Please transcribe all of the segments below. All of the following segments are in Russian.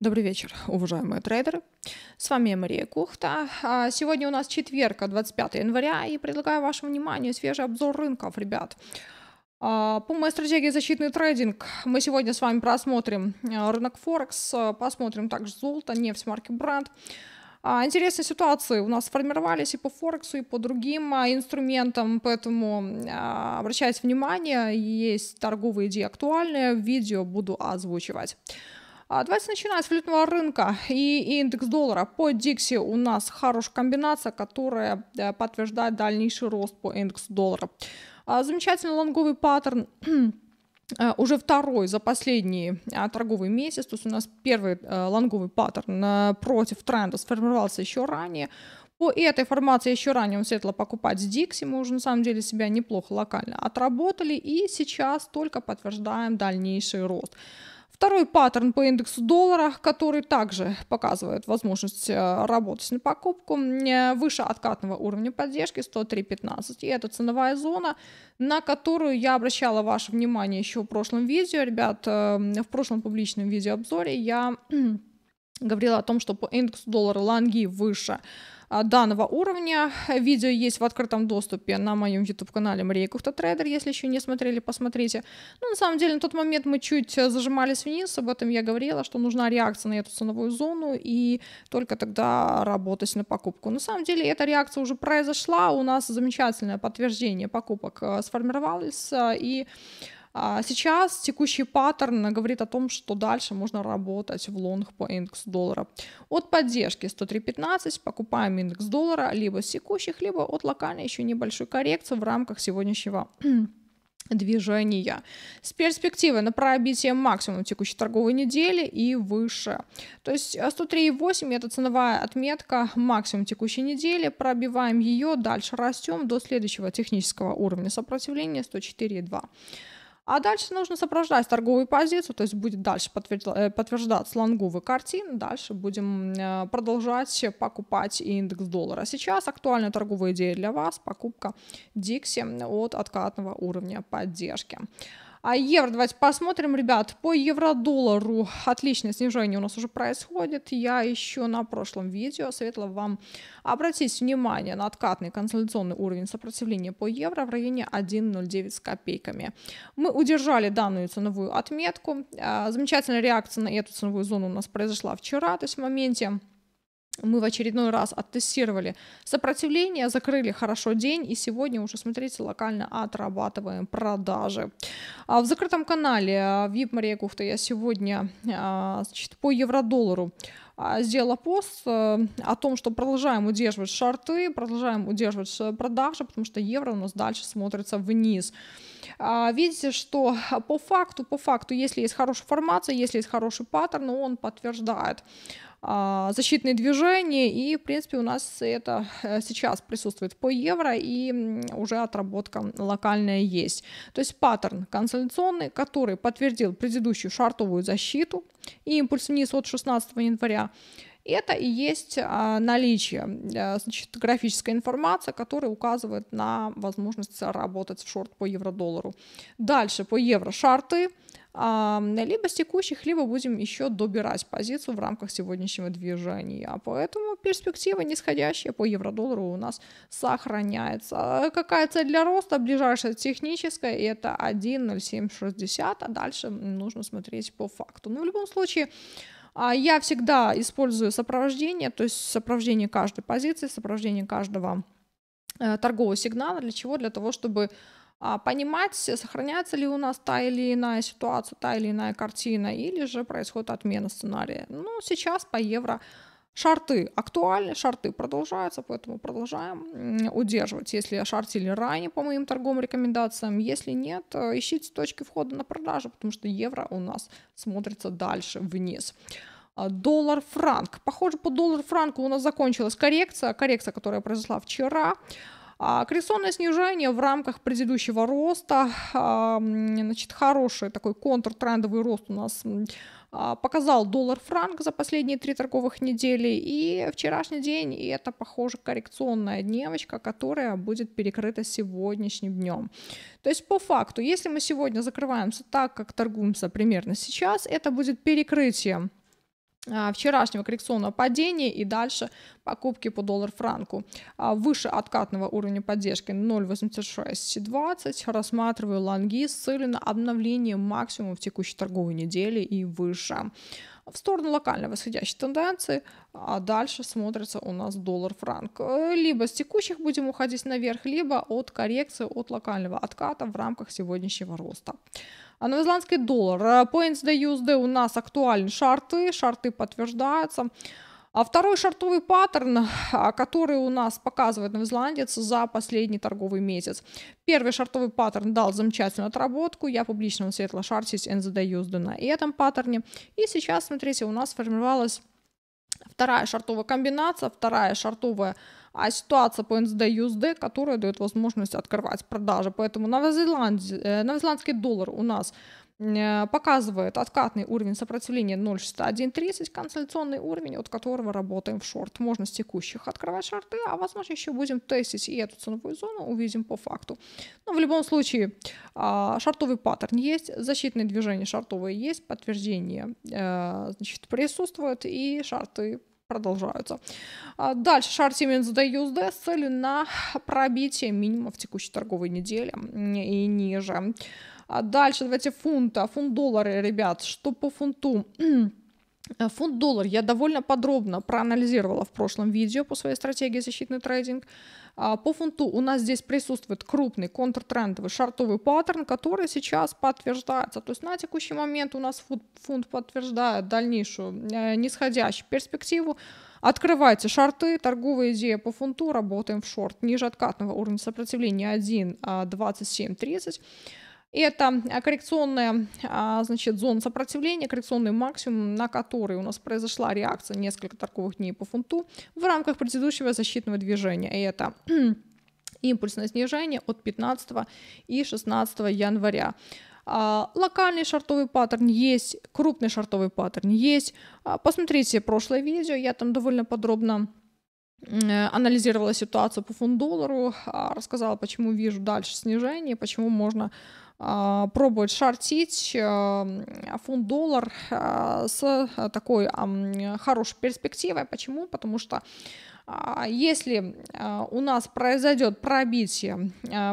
Добрый вечер, уважаемые трейдеры. С вами Мария Кухта. А, сегодня у нас четверг, 25 января, и предлагаю вашему вниманию свежий обзор рынков, ребят. А, по моей стратегии защитный трейдинг мы сегодня с вами просмотрим а, рынок Форекс, посмотрим также золото, нефть марки Бранд. Интересные ситуации у нас сформировались и по Форексу, и по другим инструментам, поэтому обращайте внимание, есть торговые идеи актуальные, видео буду озвучивать. А, давайте начинаем с валютного рынка и индекс доллара. По Dixie у нас хорошая комбинация, которая подтверждает дальнейший рост по индексу доллара. А, замечательный лонговый паттерн а, уже второй за последний торговый месяц, то есть у нас первый лонговый паттерн против тренда сформировался еще ранее. По этой формации еще ранее он светло покупать с Дикси, мы уже на самом деле себя неплохо локально отработали и сейчас только подтверждаем дальнейший рост. Второй паттерн по индексу доллара, который также показывает возможность э, работать на покупку, э, выше откатного уровня поддержки 103.15. И это ценовая зона, на которую я обращала ваше внимание еще в прошлом видео. Ребят, э, в прошлом публичном видеообзоре я говорила о том, что по индексу доллара лонги выше – а, данного уровня. Видео есть в открытом доступе на моем YouTube-канале Мария Кухта Трейдер, если еще не смотрели, посмотрите. Ну, на самом деле, на тот момент мы чуть зажимались вниз, об этом я говорила, что нужна реакция на эту ценовую зону, и только тогда работать на покупку. На самом деле, эта реакция уже произошла, у нас замечательное подтверждение покупок э, сформировалось, э, и а сейчас текущий паттерн говорит о том, что дальше можно работать в лонг по индексу доллара. От поддержки 103.15 покупаем индекс доллара либо с текущих, либо от локальной еще небольшой коррекции в рамках сегодняшнего движения. С перспективы на пробитие максимума текущей торговой недели и выше. То есть 103,8 это ценовая отметка максимум текущей недели. Пробиваем ее, дальше растем до следующего технического уровня сопротивления 104,2. А дальше нужно сопровождать торговую позицию, то есть будет дальше э, подтверждать слонговый картин, дальше будем э, продолжать покупать индекс доллара. Сейчас актуальная торговая идея для вас – покупка Dixie от откатного уровня поддержки. А евро, давайте посмотрим, ребят, по евро-доллару. Отличное снижение у нас уже происходит. Я еще на прошлом видео советовала вам обратить внимание на откатный консолидационный уровень сопротивления по евро в районе 1,09 с копейками. Мы удержали данную ценовую отметку. А, замечательная реакция на эту ценовую зону у нас произошла вчера, то есть в моменте мы в очередной раз оттестировали сопротивление, закрыли хорошо день, и сегодня уже, смотрите, локально отрабатываем продажи. А в закрытом канале а, VIP Мария Кухта я сегодня а, значит, по евро-доллару а, сделала пост э, о том, что продолжаем удерживать шарты, продолжаем удерживать продажи, потому что евро у нас дальше смотрится вниз. Видите, что по факту, по факту, если есть хорошая формация, если есть хороший паттерн, он подтверждает а, защитные движения, и, в принципе, у нас это э, сейчас присутствует по евро, и уже отработка локальная есть. То есть паттерн консолидационный, который подтвердил предыдущую шартовую защиту и импульс вниз от 16 января, это и есть а, наличие э, значит, графической информации, которая указывает на возможность работать в шорт по евро-доллару. Дальше по евро-шарты либо с текущих, либо будем еще добирать позицию в рамках сегодняшнего движения. А поэтому перспектива нисходящая по евро-доллару у нас сохраняется. А Какая цель для роста? Ближайшая техническая это 1.0760, а дальше нужно смотреть по факту. Но ну, в любом случае, а, я всегда использую сопровождение, то есть сопровождение каждой позиции, сопровождение каждого э, торгового сигнала. Для чего? Для того, чтобы а, понимать, сохраняется ли у нас та или иная ситуация, та или иная картина, или же происходит отмена сценария. Ну, сейчас по евро Шарты актуальны, шарты продолжаются, поэтому продолжаем удерживать. Если шартили ранее по моим торговым рекомендациям, если нет, э, ищите точки входа на продажу, потому что евро у нас смотрится дальше вниз. А, Доллар-франк. Похоже, по доллар-франку у нас закончилась коррекция, коррекция, которая произошла вчера. А, Коррекционное снижение в рамках предыдущего роста, а, значит, хороший такой контртрендовый рост у нас а, показал доллар-франк за последние три торговых недели, и вчерашний день и это, похоже, коррекционная дневочка, которая будет перекрыта сегодняшним днем. То есть по факту, если мы сегодня закрываемся так, как торгуемся примерно сейчас, это будет перекрытие а, вчерашнего коррекционного падения и дальше покупки по доллар-франку. А, выше откатного уровня поддержки 0,8620 рассматриваю лонги с целью на обновление максимума в текущей торговой неделе и выше. В сторону локальной восходящей тенденции, а дальше смотрится у нас доллар-франк. Э, либо с текущих будем уходить наверх, либо от коррекции, от локального отката в рамках сегодняшнего роста. А Новозеландский ну, доллар. Э, Points the USD у нас актуальны шарты, шарты подтверждаются. А второй шартовый паттерн, а, который у нас показывает новозеландец за последний торговый месяц. Первый шартовый паттерн дал замечательную отработку. Я публично высветила шартить NZD USD на этом паттерне. И сейчас, смотрите, у нас формировалась Вторая шартовая комбинация, вторая шартовая а ситуация по NSD-USD, которая дает возможность открывать продажи. Поэтому э, новозеландский доллар у нас Э, показывает откатный уровень сопротивления 0,6130, консолидационный уровень, от которого работаем в шорт. Можно с текущих открывать шорты, а возможно еще будем тестить и эту ценовую зону, увидим по факту. Но в любом случае а, шортовый паттерн есть, защитные движения шортовые есть, подтверждение э, значит, присутствует и шарты продолжаются. А дальше шар Siemens USD с целью на пробитие минимума в текущей торговой неделе и ниже. А дальше давайте фунта, фунт-доллары, ребят, что по фунту? Фунт-доллар я довольно подробно проанализировала в прошлом видео по своей стратегии защитный трейдинг. А, по фунту у нас здесь присутствует крупный контртрендовый шартовый паттерн, который сейчас подтверждается. То есть на текущий момент у нас фунт, фунт подтверждает дальнейшую э, нисходящую перспективу. Открывайте шарты, торговая идея по фунту, работаем в шорт. Ниже откатного уровня сопротивления 1,2730. Это коррекционная а, значит, зона сопротивления, коррекционный максимум, на который у нас произошла реакция несколько торговых дней по фунту в рамках предыдущего защитного движения. И это импульсное снижение от 15 и 16 января. А, локальный шартовый паттерн есть, крупный шартовый паттерн есть. А, посмотрите прошлое видео, я там довольно подробно э, анализировала ситуацию по фунт-доллару, рассказала, почему вижу дальше снижение, почему можно а, пробует шортить эм, фунт-доллар э, с э, такой хорошей перспективой. Почему? Потому что а, если э, у нас произойдет пробитие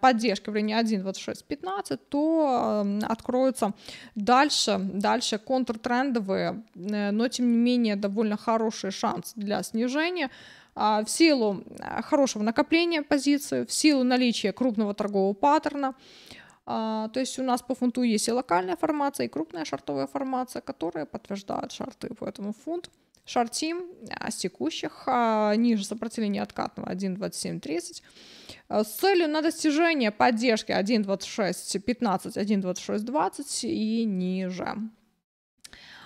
поддержки в районе 1.2615, то эм, откроются дальше, дальше контртрендовые, но тем не менее довольно хороший шанс для снижения а, в силу хорошего накопления позиции, в силу наличия крупного торгового паттерна, а, то есть у нас по фунту есть и локальная формация, и крупная шартовая формация, которая подтверждает шарты, поэтому фунт шартим а с текущих а, ниже сопротивления откатного 1.27.30 с целью на достижение поддержки 1.26.15, 1.26.20 и ниже.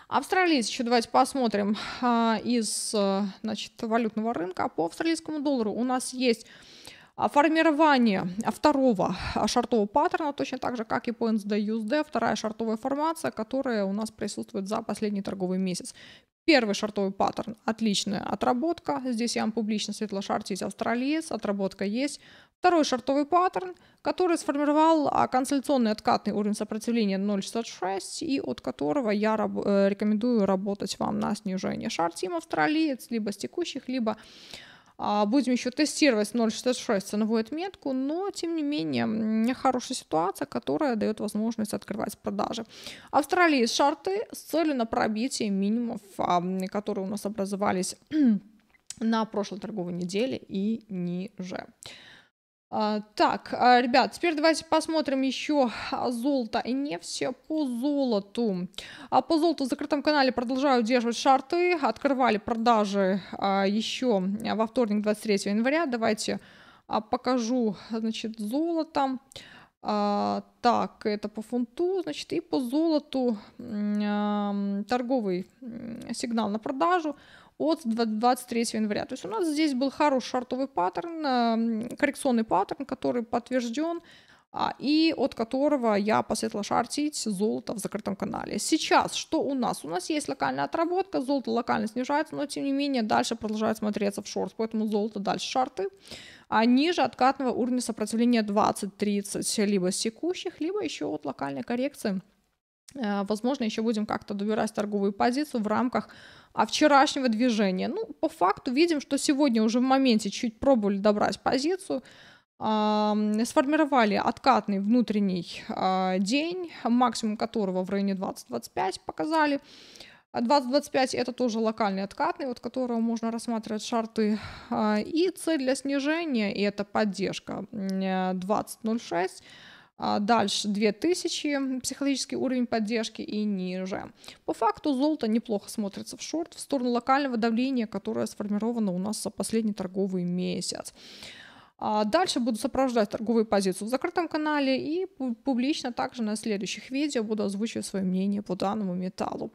Австралиец, еще давайте посмотрим из значит, валютного рынка. По австралийскому доллару у нас есть Формирование второго шартового паттерна, точно так же, как и по до USD, вторая шартовая формация, которая у нас присутствует за последний торговый месяц. Первый шартовый паттерн – отличная отработка. Здесь я вам публично светлошартить австралиец, отработка есть. Второй шартовый паттерн, который сформировал а, консолидационный откатный уровень сопротивления 0.66, и от которого я раб э, рекомендую работать вам на снижение шарт австралиец, либо с текущих, либо а, будем еще тестировать 0.66 ценовую отметку, но тем не менее хорошая ситуация, которая дает возможность открывать продажи. Австралии шарты с целью на пробитие минимумов, а, которые у нас образовались на прошлой торговой неделе и ниже. А, так, а, ребят, теперь давайте посмотрим еще а, золото и нефть по золоту. А по золоту в закрытом канале продолжаю удерживать шарты. Открывали продажи еще во вторник, 23 января. Давайте покажу, значит, золото. Так, это по фунту, значит, и по золоту торговый сигнал на продажу от 23 января. То есть у нас здесь был хороший шартовый паттерн, эм, коррекционный паттерн, который подтвержден а, и от которого я посоветовала шортить золото в закрытом канале. Сейчас что у нас? У нас есть локальная отработка, золото локально снижается, но тем не менее дальше продолжает смотреться в шорт, поэтому золото дальше шарты. А ниже откатного уровня сопротивления 20-30, либо с текущих, либо еще от локальной коррекции – Э, возможно, еще будем как-то добирать торговую позицию в рамках а вчерашнего движения. Ну, по факту видим, что сегодня уже в моменте чуть пробовали добрать позицию, сформировали откатный внутренний а, день, максимум которого в районе 20-25 показали. 20-25 а, это тоже локальный откатный, от которого можно рассматривать шарты. А, и цель для снижения, и это поддержка 20.06 а, дальше 2000 психологический уровень поддержки и ниже. По факту золото неплохо смотрится в шорт в сторону локального давления, которое сформировано у нас за последний торговый месяц. А, дальше буду сопровождать торговые позиции в закрытом канале и публично также на следующих видео буду озвучивать свое мнение по данному металлу.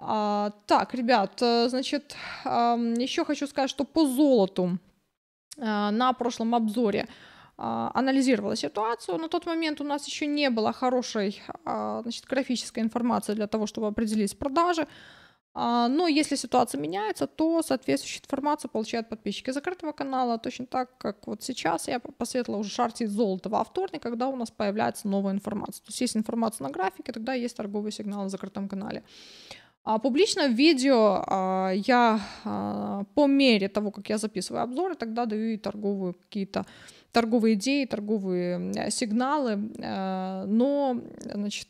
А, так, ребят, э, значит, еще хочу сказать, что по золоту э, на прошлом обзоре а, анализировала ситуацию. На тот момент у нас еще не было хорошей а, значит, графической информации для того, чтобы определить продажи. А, но если ситуация меняется, то соответствующую информацию получают подписчики закрытого канала, точно так, как вот сейчас я посоветовала уже шортить золото во вторник, когда у нас появляется новая информация. То есть есть информация на графике, тогда есть торговый сигнал на закрытом канале. А публично в видео а, я а, по мере того, как я записываю обзоры, тогда даю и торговые какие-то торговые идеи, торговые сигналы, э, но, значит,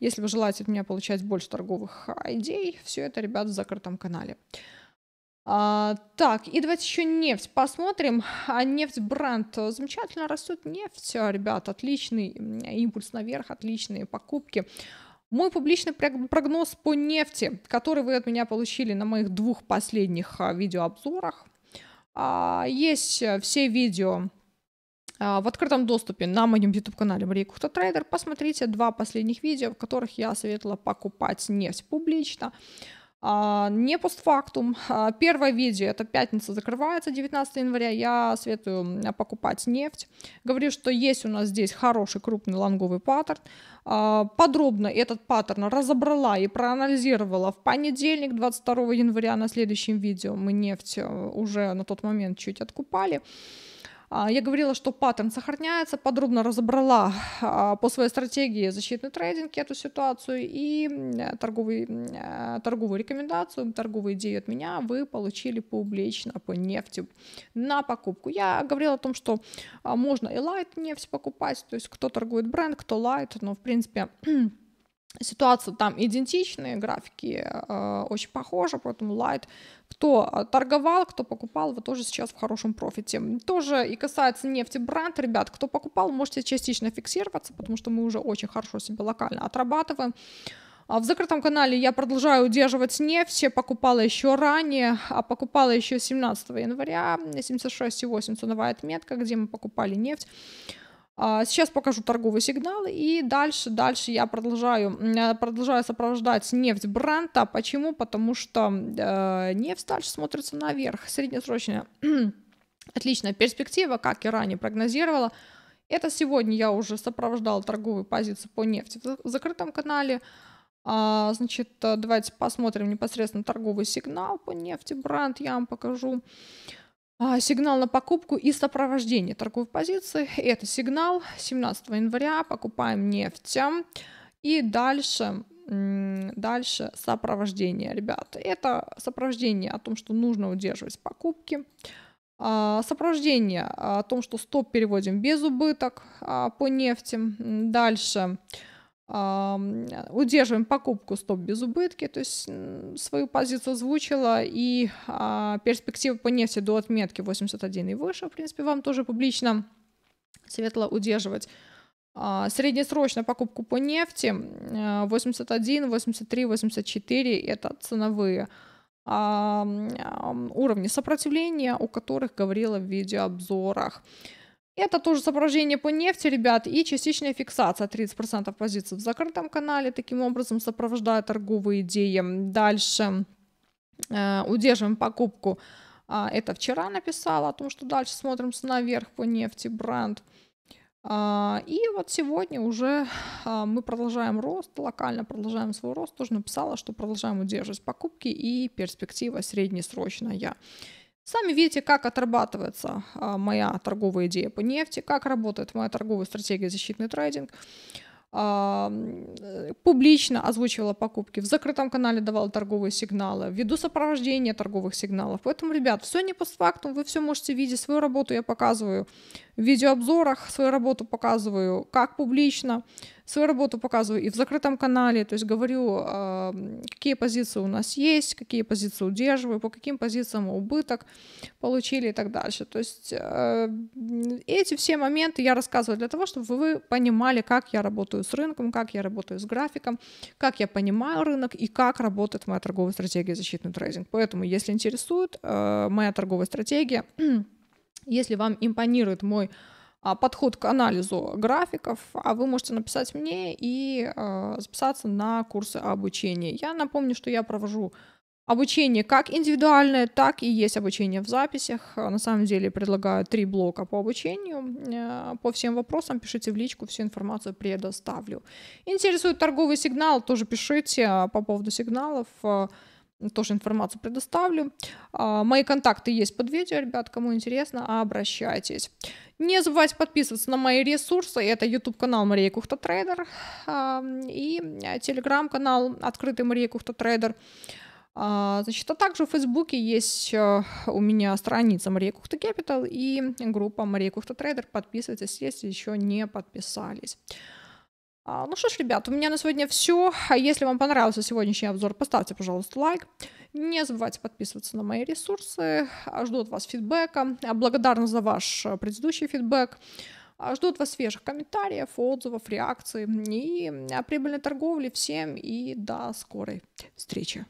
если вы желаете от меня получать больше торговых идей, все это, ребят, в закрытом канале. А, так, и давайте еще нефть посмотрим. А нефть бренд замечательно растет. Нефть, ребят, отличный импульс наверх, отличные покупки. Мой публичный прогноз по нефти, который вы от меня получили на моих двух последних а, видеообзорах. А, есть все видео а, в открытом доступе на моем YouTube-канале Мария Кухта Трейдер. Посмотрите два последних видео, в которых я советовала покупать нефть публично. А, не постфактум. А, первое видео, это пятница закрывается, 19 января, я советую покупать нефть. Говорю, что есть у нас здесь хороший крупный лонговый паттерн. Подробно этот паттерн разобрала и проанализировала в понедельник, 22 января, на следующем видео. Мы нефть э, уже на тот момент чуть откупали. А, я говорила, что паттерн сохраняется, подробно разобрала а, по своей стратегии защитный трейдинг эту ситуацию и торговый, а, торговую рекомендацию, торговую идею от меня вы получили публично по нефти на покупку. Я говорила о том, что можно и лайт нефть покупать, то есть кто торгует бренд, кто лайт, но в принципе Ситуация там идентичная, графики э, очень похожи, поэтому лайт. Кто э, торговал, кто покупал, вы тоже сейчас в хорошем профите. Тоже и касается нефти бранд, ребят, кто покупал, можете частично фиксироваться, потому что мы уже очень хорошо себя локально отрабатываем. А в закрытом канале я продолжаю удерживать нефть, я покупала еще ранее, а покупала еще 17 января, 76,8 ценовая отметка, где мы покупали нефть. А, сейчас покажу торговый сигнал и дальше, дальше я продолжаю, э, продолжаю сопровождать нефть Брента. Почему? Потому что э, нефть дальше смотрится наверх, среднесрочная. Отличная перспектива, как и ранее прогнозировала. Это сегодня я уже сопровождала торговую позицию по нефти в закрытом канале. А, значит, э, давайте посмотрим непосредственно торговый сигнал по нефти. Бранд я вам покажу. А, сигнал на покупку и сопровождение торговой позиции. Это сигнал 17 января, покупаем нефть. И дальше, дальше сопровождение, ребята. Это сопровождение о том, что нужно удерживать покупки. А, сопровождение о том, что стоп переводим без убыток а, по нефти. Дальше. Дальше удерживаем покупку стоп без убытки, то есть свою позицию озвучила, и а, перспектива по нефти до отметки 81 и выше, в принципе, вам тоже публично светло удерживать. А, среднесрочно покупку по нефти 81, 83, 84 это ценовые уровни сопротивления, о которых говорила в видеообзорах. обзорах. Это тоже сопровождение по нефти, ребят, и частичная фиксация 30% позиций в закрытом канале. Таким образом, сопровождая торговые идеи. Дальше э, удерживаем покупку. А, это вчера написала о том, что дальше смотримся наверх по нефти бренд. А, и вот сегодня уже а, мы продолжаем рост, локально продолжаем свой рост. Тоже написала, что продолжаем удерживать покупки и перспектива среднесрочная. Сами видите, как отрабатывается а, моя торговая идея по нефти, как работает моя торговая стратегия защитный трейдинг. А, э, публично озвучивала покупки, в закрытом канале давала торговые сигналы, ввиду сопровождения торговых сигналов. Поэтому, ребят, все не постфактум, вы все можете видеть, свою работу я показываю в видеообзорах свою работу показываю, как публично, свою работу показываю и в закрытом канале, то есть говорю, какие позиции у нас есть, какие позиции удерживаю, по каким позициям убыток получили и так дальше. То есть э, эти все моменты я рассказываю для того, чтобы вы понимали, как я работаю с рынком, как я работаю с графиком, как я понимаю рынок и как работает моя торговая стратегия защитный трейдинг. Поэтому, если интересует э, моя торговая стратегия, Если вам импонирует мой а, подход к анализу графиков, а вы можете написать мне и э, записаться на курсы обучения. Я напомню, что я провожу обучение как индивидуальное, так и есть обучение в записях. На самом деле предлагаю три блока по обучению. Э, по всем вопросам пишите в личку, всю информацию предоставлю. Интересует торговый сигнал, тоже пишите а, по поводу сигналов. Э, тоже информацию предоставлю. А, мои контакты есть под видео, ребят, кому интересно, обращайтесь. Не забывайте подписываться на мои ресурсы. Это YouTube-канал Мария Кухта Трейдер а, и телеграм-канал Открытый Мария Кухта Трейдер. А, значит, а также в Фейсбуке есть э, у меня страница Мария Кухта Капитал и группа Мария Кухта Трейдер. Подписывайтесь, если еще не подписались. А, ну что ж, ребят, у меня на сегодня все. А если вам понравился сегодняшний обзор, поставьте, пожалуйста, лайк. Не забывайте подписываться на мои ресурсы. А, жду от вас фидбэка. Благодарна за ваш э, предыдущий фидбэк. Жду от вас свежих комментариев, отзывов, реакций и прибыльной торговли всем. И до скорой встречи.